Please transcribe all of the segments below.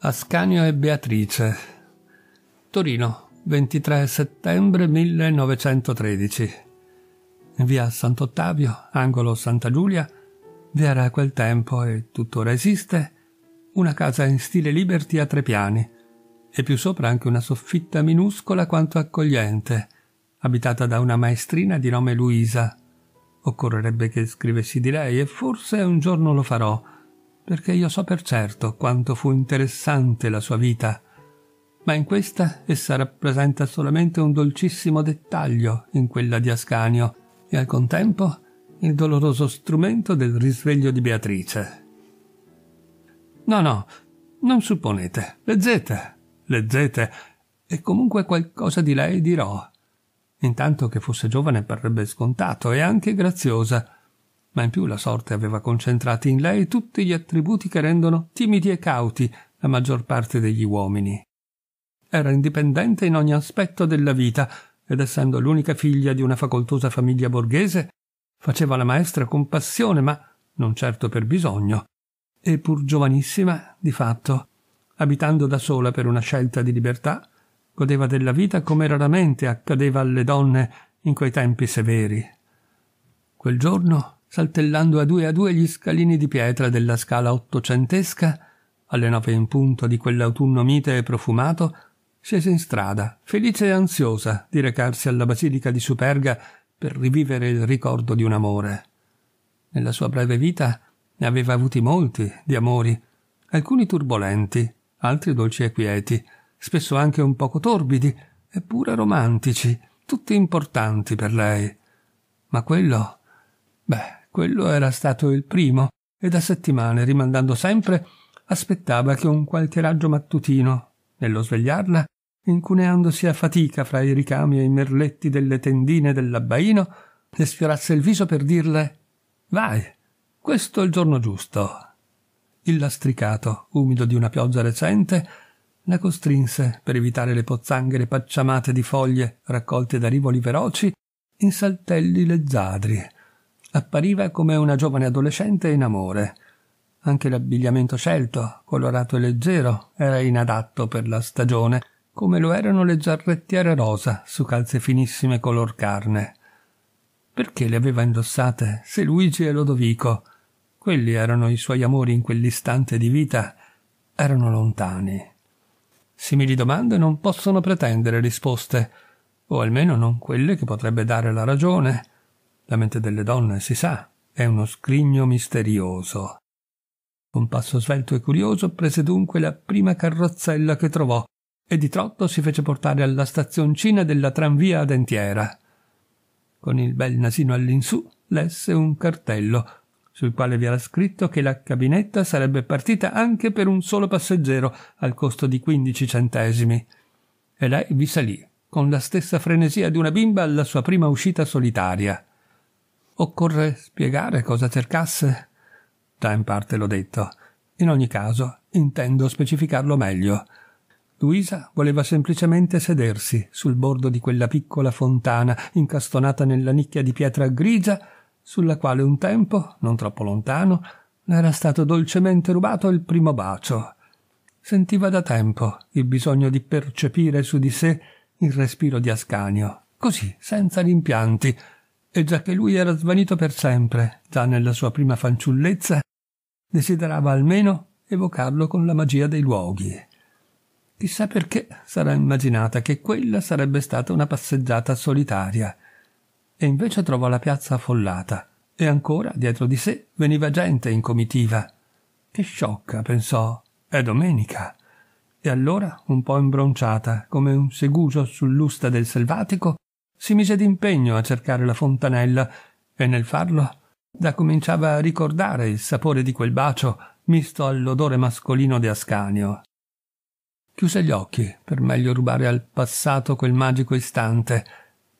Ascanio e Beatrice. Torino, 23 settembre 1913. Via Sant'Ottavio, angolo Santa Giulia, vi era a quel tempo e tuttora esiste una casa in stile liberty a tre piani e più sopra anche una soffitta minuscola quanto accogliente, abitata da una maestrina di nome Luisa. Occorrerebbe che scrivessi di lei e forse un giorno lo farò perché io so per certo quanto fu interessante la sua vita, ma in questa essa rappresenta solamente un dolcissimo dettaglio in quella di Ascanio e al contempo il doloroso strumento del risveglio di Beatrice. No, no, non supponete, leggete, leggete, e comunque qualcosa di lei dirò. Intanto che fosse giovane parrebbe scontato e anche graziosa, ma in più la sorte aveva concentrati in lei tutti gli attributi che rendono timidi e cauti la maggior parte degli uomini. Era indipendente in ogni aspetto della vita, ed essendo l'unica figlia di una facoltosa famiglia borghese, faceva la maestra con passione, ma non certo per bisogno, e pur giovanissima, di fatto, abitando da sola per una scelta di libertà, godeva della vita come raramente accadeva alle donne in quei tempi severi. Quel giorno saltellando a due a due gli scalini di pietra della scala ottocentesca, alle nove in punto di quell'autunno mite e profumato, scese in strada, felice e ansiosa di recarsi alla basilica di Superga per rivivere il ricordo di un amore. Nella sua breve vita ne aveva avuti molti di amori, alcuni turbolenti, altri dolci e quieti, spesso anche un poco torbidi, eppure romantici, tutti importanti per lei. Ma quello, beh, quello era stato il primo e da settimane, rimandando sempre, aspettava che un qualche raggio mattutino, nello svegliarla, incuneandosi a fatica fra i ricami e i merletti delle tendine dell'abbaino, le sfiorasse il viso per dirle Vai, questo è il giorno giusto. Il lastricato, umido di una pioggia recente, la costrinse, per evitare le pozzanghere pacciamate di foglie raccolte da rivoli veloci, in saltelli leggiadri, Appariva come una giovane adolescente in amore. Anche l'abbigliamento scelto, colorato e leggero, era inadatto per la stagione, come lo erano le giarrettiere rosa su calze finissime color carne. Perché le aveva indossate se Luigi e Lodovico, quelli erano i suoi amori in quell'istante di vita, erano lontani? Simili domande non possono pretendere risposte, o almeno non quelle che potrebbe dare la ragione, la mente delle donne, si sa, è uno scrigno misterioso. Con passo svelto e curioso prese dunque la prima carrozzella che trovò e di trotto si fece portare alla stazioncina della tranvia a dentiera. Con il bel nasino all'insù lesse un cartello sul quale vi era scritto che la cabinetta sarebbe partita anche per un solo passeggero al costo di quindici centesimi. E lei vi salì, con la stessa frenesia di una bimba alla sua prima uscita solitaria. Occorre spiegare cosa cercasse? Già in parte l'ho detto. In ogni caso, intendo specificarlo meglio. Luisa voleva semplicemente sedersi sul bordo di quella piccola fontana incastonata nella nicchia di pietra grigia sulla quale un tempo, non troppo lontano, le era stato dolcemente rubato il primo bacio. Sentiva da tempo il bisogno di percepire su di sé il respiro di Ascanio, così, senza rimpianti, e già che lui era svanito per sempre, già nella sua prima fanciullezza, desiderava almeno evocarlo con la magia dei luoghi. Chissà perché sarà immaginata che quella sarebbe stata una passeggiata solitaria, e invece trovò la piazza affollata, e ancora dietro di sé veniva gente in comitiva. Che sciocca, pensò, è domenica. E allora, un po' imbronciata, come un segugio sull'usta del selvatico, si mise d'impegno a cercare la fontanella e nel farlo da cominciava a ricordare il sapore di quel bacio misto all'odore mascolino di Ascanio. Chiuse gli occhi per meglio rubare al passato quel magico istante,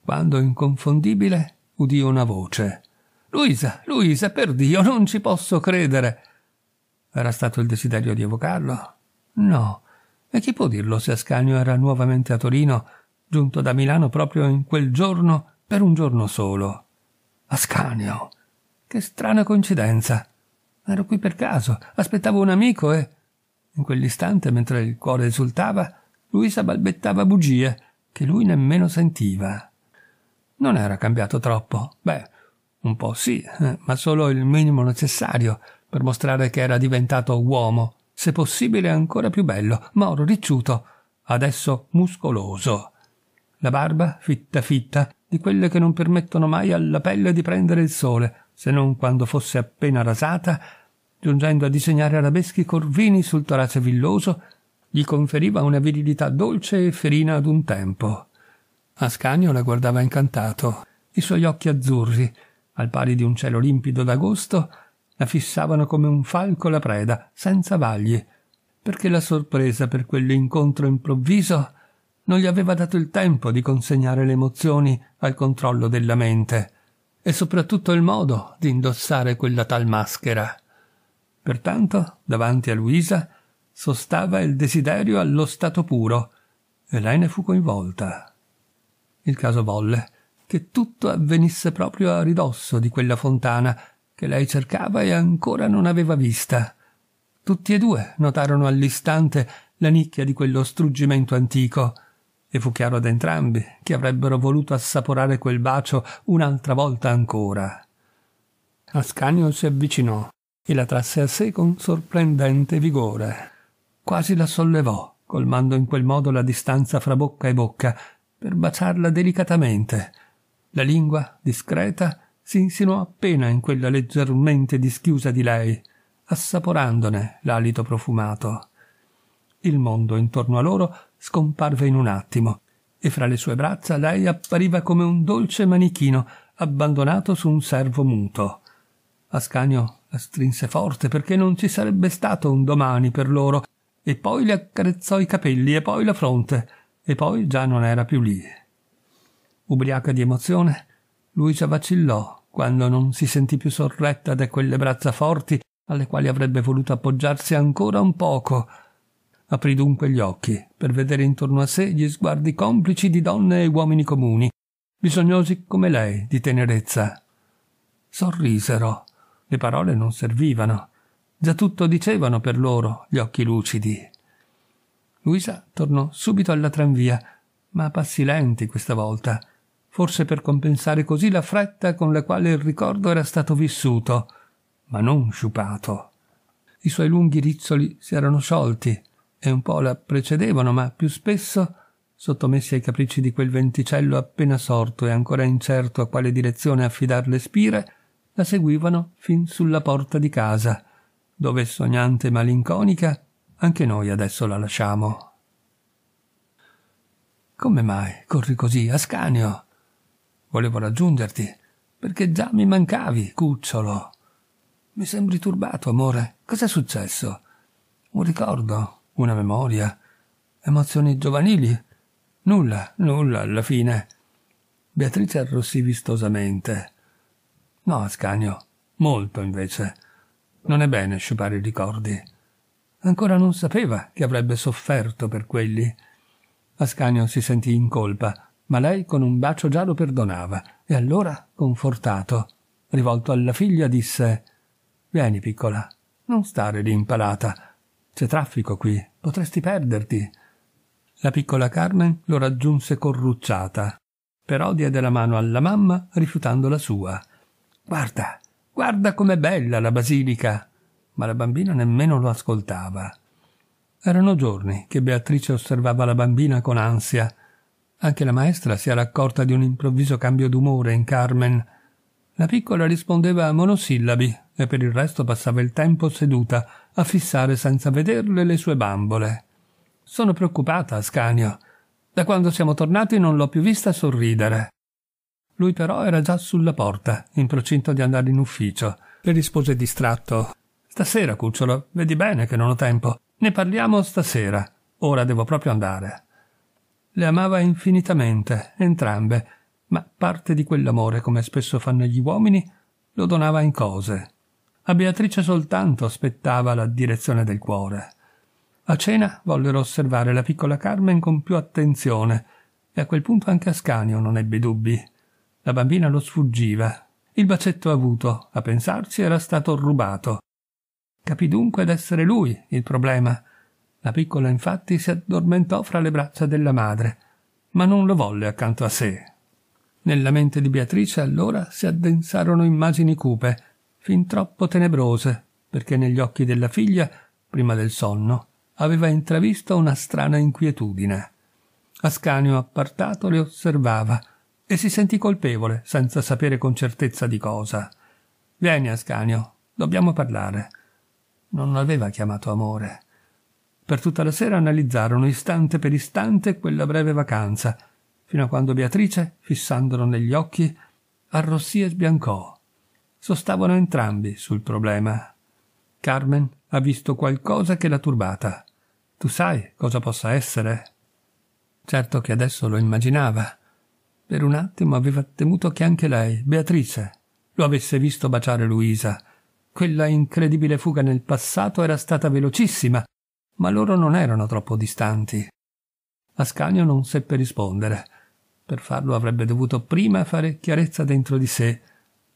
quando inconfondibile udì una voce. Luisa, Luisa, per Dio, non ci posso credere. Era stato il desiderio di evocarlo? No. E chi può dirlo se Ascanio era nuovamente a Torino giunto da Milano proprio in quel giorno per un giorno solo. Ascanio. Che strana coincidenza. Ero qui per caso, aspettavo un amico e... In quell'istante, mentre il cuore esultava, Luisa balbettava bugie che lui nemmeno sentiva. Non era cambiato troppo. Beh, un po' sì, eh, ma solo il minimo necessario per mostrare che era diventato uomo, se possibile ancora più bello, moro, ricciuto, adesso muscoloso la barba fitta fitta, di quelle che non permettono mai alla pelle di prendere il sole, se non quando fosse appena rasata, giungendo a disegnare arabeschi corvini sul torace villoso, gli conferiva una virilità dolce e ferina ad un tempo. Ascanio la guardava incantato. I suoi occhi azzurri, al pari di un cielo limpido d'agosto, la fissavano come un falco la preda, senza vagli, perché la sorpresa per quell'incontro improvviso non gli aveva dato il tempo di consegnare le emozioni al controllo della mente e soprattutto il modo di indossare quella tal maschera. Pertanto, davanti a Luisa, sostava il desiderio allo stato puro e lei ne fu coinvolta. Il caso volle che tutto avvenisse proprio a ridosso di quella fontana che lei cercava e ancora non aveva vista. Tutti e due notarono all'istante la nicchia di quello struggimento antico e fu chiaro ad entrambi che avrebbero voluto assaporare quel bacio un'altra volta ancora. Ascanio si avvicinò e la trasse a sé con sorprendente vigore. Quasi la sollevò, colmando in quel modo la distanza fra bocca e bocca, per baciarla delicatamente. La lingua, discreta, si insinuò appena in quella leggermente dischiusa di lei, assaporandone l'alito profumato. Il mondo intorno a loro scomparve in un attimo e fra le sue braccia lei appariva come un dolce manichino abbandonato su un servo muto. Ascanio la strinse forte perché non ci sarebbe stato un domani per loro e poi le accarezzò i capelli e poi la fronte e poi già non era più lì. Ubriaca di emozione, Luisa vacillò quando non si sentì più sorretta da quelle braccia forti alle quali avrebbe voluto appoggiarsi ancora un poco Aprì dunque gli occhi, per vedere intorno a sé gli sguardi complici di donne e uomini comuni, bisognosi come lei di tenerezza. Sorrisero. Le parole non servivano. Già tutto dicevano per loro gli occhi lucidi. Luisa tornò subito alla tranvia, ma a passi lenti questa volta, forse per compensare così la fretta con la quale il ricordo era stato vissuto, ma non sciupato. I suoi lunghi rizzoli si erano sciolti, e un po' la precedevano, ma più spesso sottomessi ai capricci di quel venticello appena sorto e ancora incerto a quale direzione affidar le spire, la seguivano fin sulla porta di casa, dove sognante e malinconica anche noi adesso la lasciamo. Come mai corri così, Ascanio? Volevo raggiungerti, perché già mi mancavi, cucciolo. Mi sembri turbato, amore. Cos'è successo? Un ricordo? una memoria, emozioni giovanili. Nulla, nulla alla fine. Beatrice arrossì vistosamente. No, Ascanio, molto invece. Non è bene sciupare i ricordi. Ancora non sapeva che avrebbe sofferto per quelli. Ascanio si sentì in colpa, ma lei con un bacio già lo perdonava, e allora, confortato, rivolto alla figlia, disse Vieni, piccola, non stare lì impalata, c'è traffico qui, potresti perderti. La piccola Carmen lo raggiunse corrucciata, però diede la mano alla mamma rifiutando la sua. Guarda, guarda com'è bella la basilica! Ma la bambina nemmeno lo ascoltava. Erano giorni che Beatrice osservava la bambina con ansia. Anche la maestra si era accorta di un improvviso cambio d'umore in Carmen. La piccola rispondeva a monosillabi, e per il resto passava il tempo seduta a fissare senza vederle le sue bambole. Sono preoccupata, Ascanio. Da quando siamo tornati non l'ho più vista sorridere. Lui però era già sulla porta, in procinto di andare in ufficio. Le rispose distratto. Stasera, cucciolo, vedi bene che non ho tempo. Ne parliamo stasera. Ora devo proprio andare. Le amava infinitamente, entrambe, ma parte di quell'amore, come spesso fanno gli uomini, lo donava in cose. A Beatrice soltanto aspettava la direzione del cuore. A cena vollero osservare la piccola Carmen con più attenzione, e a quel punto anche Ascanio non ebbe dubbi. La bambina lo sfuggiva. Il bacetto avuto, a pensarci, era stato rubato. Capì dunque d'essere lui il problema. La piccola infatti si addormentò fra le braccia della madre, ma non lo volle accanto a sé. Nella mente di Beatrice allora si addensarono immagini cupe fin troppo tenebrose, perché negli occhi della figlia, prima del sonno, aveva intravisto una strana inquietudine. Ascanio appartato le osservava e si sentì colpevole, senza sapere con certezza di cosa. Vieni, Ascanio, dobbiamo parlare. Non aveva chiamato amore. Per tutta la sera analizzarono istante per istante quella breve vacanza, fino a quando Beatrice, fissandolo negli occhi, arrossì e sbiancò sostavano entrambi sul problema. Carmen ha visto qualcosa che l'ha turbata. Tu sai cosa possa essere? Certo che adesso lo immaginava. Per un attimo aveva temuto che anche lei, Beatrice, lo avesse visto baciare Luisa. Quella incredibile fuga nel passato era stata velocissima, ma loro non erano troppo distanti. Ascanio non seppe rispondere. Per farlo avrebbe dovuto prima fare chiarezza dentro di sé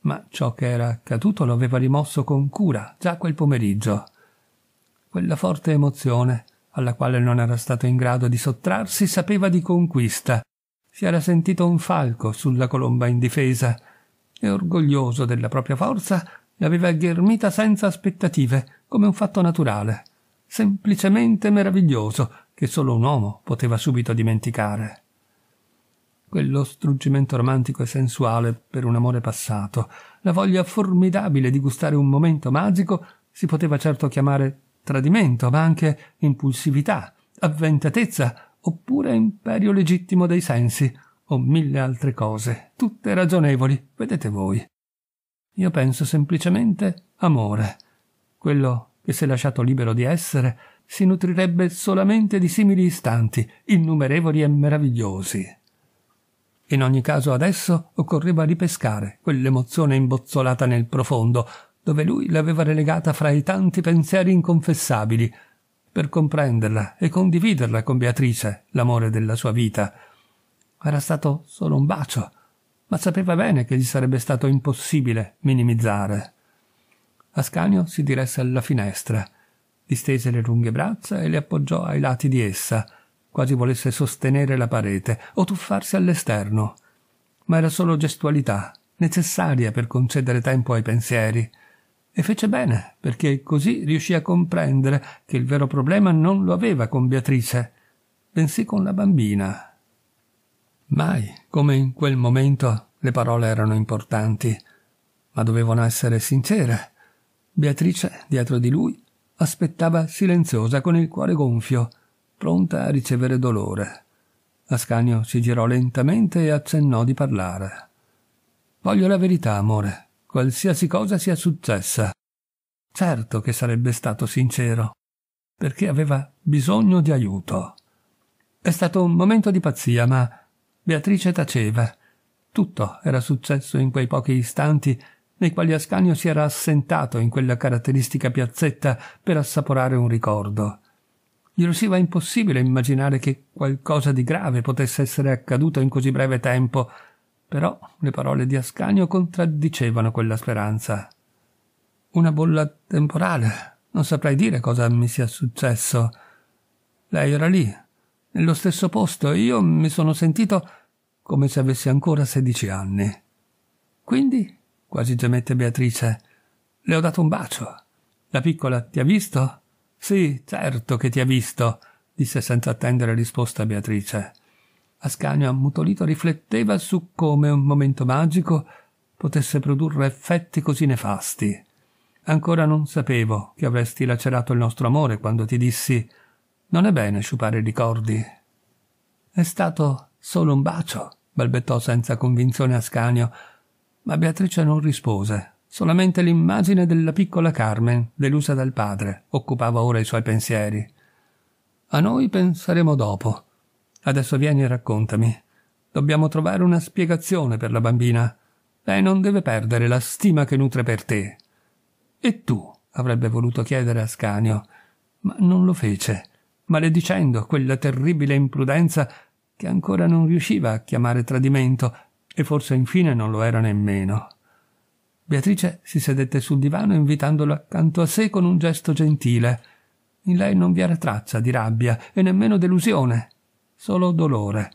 ma ciò che era accaduto lo aveva rimosso con cura già quel pomeriggio. Quella forte emozione, alla quale non era stato in grado di sottrarsi, sapeva di conquista. Si era sentito un falco sulla colomba indifesa e, orgoglioso della propria forza, l'aveva ghermita senza aspettative, come un fatto naturale, semplicemente meraviglioso, che solo un uomo poteva subito dimenticare quello struggimento romantico e sensuale per un amore passato, la voglia formidabile di gustare un momento magico si poteva certo chiamare tradimento, ma anche impulsività, avventatezza, oppure imperio legittimo dei sensi, o mille altre cose, tutte ragionevoli, vedete voi. Io penso semplicemente amore, quello che se lasciato libero di essere si nutrirebbe solamente di simili istanti, innumerevoli e meravigliosi. In ogni caso adesso occorreva ripescare quell'emozione imbozzolata nel profondo, dove lui l'aveva relegata fra i tanti pensieri inconfessabili, per comprenderla e condividerla con Beatrice, l'amore della sua vita. Era stato solo un bacio, ma sapeva bene che gli sarebbe stato impossibile minimizzare. Ascanio si diresse alla finestra, distese le lunghe braccia e le appoggiò ai lati di essa, quasi volesse sostenere la parete o tuffarsi all'esterno. Ma era solo gestualità, necessaria per concedere tempo ai pensieri. E fece bene, perché così riuscì a comprendere che il vero problema non lo aveva con Beatrice, bensì con la bambina. Mai, come in quel momento, le parole erano importanti, ma dovevano essere sincere. Beatrice, dietro di lui, aspettava silenziosa con il cuore gonfio, pronta a ricevere dolore. Ascanio si girò lentamente e accennò di parlare. Voglio la verità, amore, qualsiasi cosa sia successa. Certo che sarebbe stato sincero, perché aveva bisogno di aiuto. È stato un momento di pazzia, ma Beatrice taceva. Tutto era successo in quei pochi istanti nei quali Ascanio si era assentato in quella caratteristica piazzetta per assaporare un ricordo. Gli riusciva impossibile immaginare che qualcosa di grave potesse essere accaduto in così breve tempo, però le parole di Ascanio contraddicevano quella speranza. Una bolla temporale, non saprei dire cosa mi sia successo. Lei era lì, nello stesso posto, e io mi sono sentito come se avessi ancora sedici anni. Quindi, quasi gemette Beatrice, le ho dato un bacio. La piccola ti ha visto? Sì, certo che ti ha visto, disse senza attendere risposta Beatrice. Ascanio ammutolito rifletteva su come un momento magico potesse produrre effetti così nefasti. Ancora non sapevo che avresti lacerato il nostro amore quando ti dissi non è bene sciupare i ricordi. È stato solo un bacio, balbettò senza convinzione Ascanio, ma Beatrice non rispose. Solamente l'immagine della piccola Carmen, delusa dal padre, occupava ora i suoi pensieri. A noi penseremo dopo. Adesso vieni e raccontami. Dobbiamo trovare una spiegazione per la bambina. Lei non deve perdere la stima che nutre per te. E tu? avrebbe voluto chiedere a Scanio, ma non lo fece, maledicendo quella terribile imprudenza che ancora non riusciva a chiamare tradimento e forse infine non lo era nemmeno. Beatrice si sedette sul divano invitandolo accanto a sé con un gesto gentile. In lei non vi era traccia di rabbia e nemmeno delusione, solo dolore,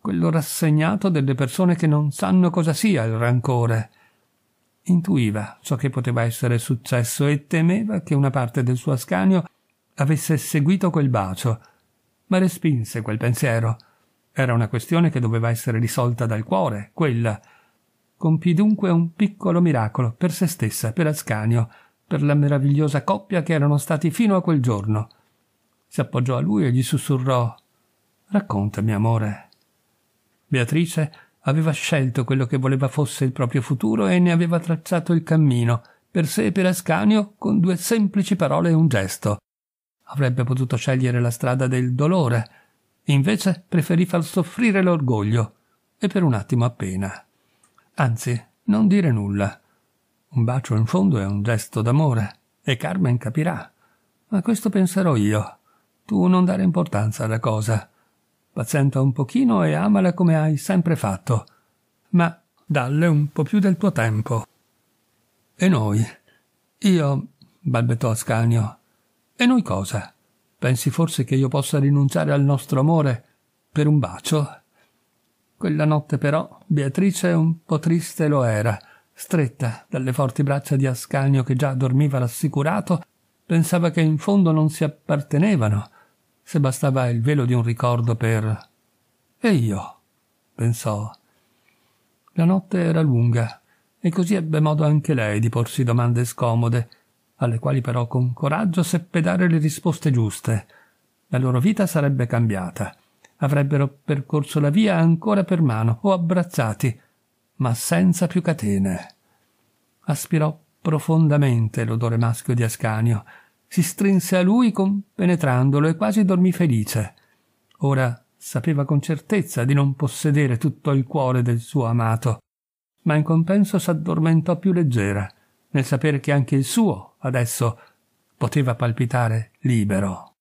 quello rassegnato delle persone che non sanno cosa sia il rancore. Intuiva ciò che poteva essere successo e temeva che una parte del suo ascanio avesse seguito quel bacio, ma respinse quel pensiero. Era una questione che doveva essere risolta dal cuore, quella compì dunque un piccolo miracolo per se stessa, per Ascanio, per la meravigliosa coppia che erano stati fino a quel giorno. Si appoggiò a lui e gli sussurrò Raccontami, amore. Beatrice aveva scelto quello che voleva fosse il proprio futuro e ne aveva tracciato il cammino, per sé e per Ascanio, con due semplici parole e un gesto. Avrebbe potuto scegliere la strada del dolore, invece preferì far soffrire l'orgoglio, e per un attimo appena. Anzi, non dire nulla. Un bacio in fondo è un gesto d'amore, e Carmen capirà. Ma questo penserò io. Tu non dare importanza alla cosa. Pazienta un pochino e amala come hai sempre fatto. Ma dalle un po' più del tuo tempo. E noi? Io, balbettò Ascanio. E noi cosa? Pensi forse che io possa rinunciare al nostro amore per un bacio? Quella notte però Beatrice un po' triste lo era, stretta dalle forti braccia di Ascanio che già dormiva rassicurato, pensava che in fondo non si appartenevano, se bastava il velo di un ricordo per... E io? pensò. La notte era lunga, e così ebbe modo anche lei di porsi domande scomode, alle quali però con coraggio seppe dare le risposte giuste. La loro vita sarebbe cambiata avrebbero percorso la via ancora per mano o abbracciati, ma senza più catene. Aspirò profondamente l'odore maschio di Ascanio, si strinse a lui compenetrandolo e quasi dormì felice. Ora sapeva con certezza di non possedere tutto il cuore del suo amato, ma in compenso s'addormentò più leggera nel sapere che anche il suo adesso poteva palpitare libero.